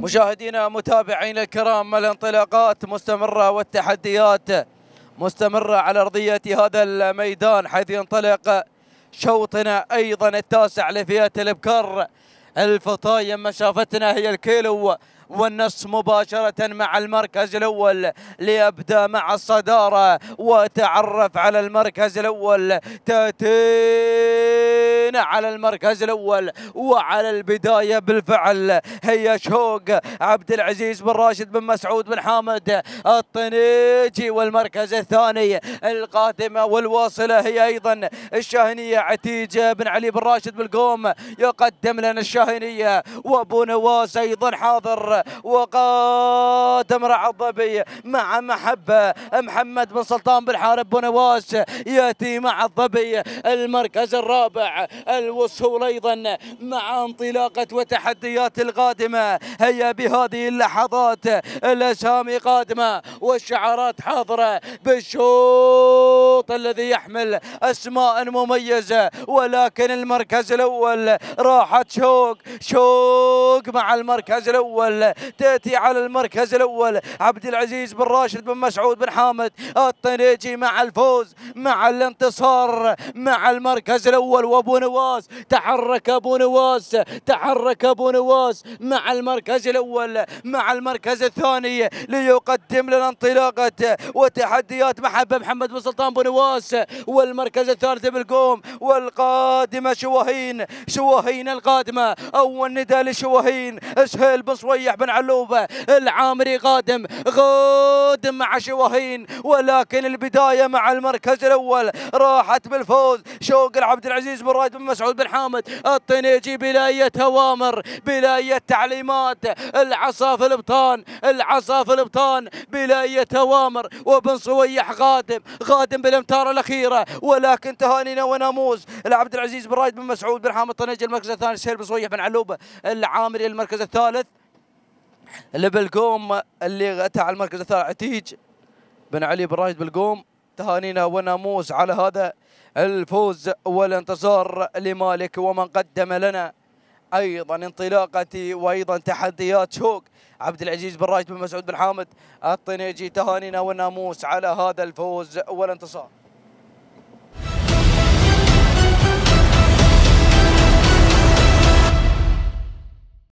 مشاهدينا متابعينا الكرام الانطلاقات مستمرة والتحديات مستمرة على أرضية هذا الميدان حيث ينطلق شوطنا أيضا التاسع لفئة الابكار الفطايم شافتنا هي الكيلو والنص مباشرة مع المركز الأول ليبدأ مع الصدارة وتعرف على المركز الأول تاتين على المركز الأول وعلى البداية بالفعل هي شوق عبد العزيز بن راشد بن مسعود بن حامد الطنيجي والمركز الثاني القادمة والواصلة هي أيضا الشاهنية عتيجة بن علي بن راشد بالقوم يقدم لنا الشاهنية وابو نواس أيضا حاضر وقادم العضبي مع محبة محمد بن سلطان بن حارب بنواس يأتي مع الظبي المركز الرابع الوصول أيضا مع انطلاقة وتحديات القادمة هيا بهذه اللحظات الأسامي قادمة والشعارات حاضرة بالشوط الذي يحمل أسماء مميزة ولكن المركز الأول راحت شوق شوق مع المركز الأول تاتي على المركز الاول عبد العزيز بن راشد بن مسعود بن حامد الطنيجي مع الفوز مع الانتصار مع المركز الاول وابو نواس تحرك ابو نواس تحرك ابو نواس مع المركز الاول مع المركز الثاني ليقدم لنا انطلاقه وتحديات محبه محمد بن سلطان بن نواس والمركز الثالث بالقوم والقادمه شواهين شواهين القادمه اول نداء لشواهين سهيل بن صالح بن علوبة العامري قادم قادم مع شواهين ولكن البداية مع المركز الأول راحت بالفوز شوق العبد العزيز بن رايد بن مسعود بن حامد الطنيجي بلاية أوامر بلاية تعليمات العصا في البطان العصا في البطان بلاية أوامر وبن صويح قادم قادم بالامتار الأخيرة ولكن تهانينا وناموس العبد العزيز بن رايد بن مسعود بن حامد الطنيجي المركز الثاني سهيل بن صويح بن علوبة العامري المركز الثالث لبلقوم اللي اتى على المركز الثالث عتيج بن علي بن راشد بلقوم تهانينا وناموس على هذا الفوز والانتصار لمالك ومن قدم لنا ايضا انطلاقتي وايضا تحديات شوق عبد العزيز بن راشد بن مسعود بن حامد الطنيجي تهانينا وناموس على هذا الفوز والانتصار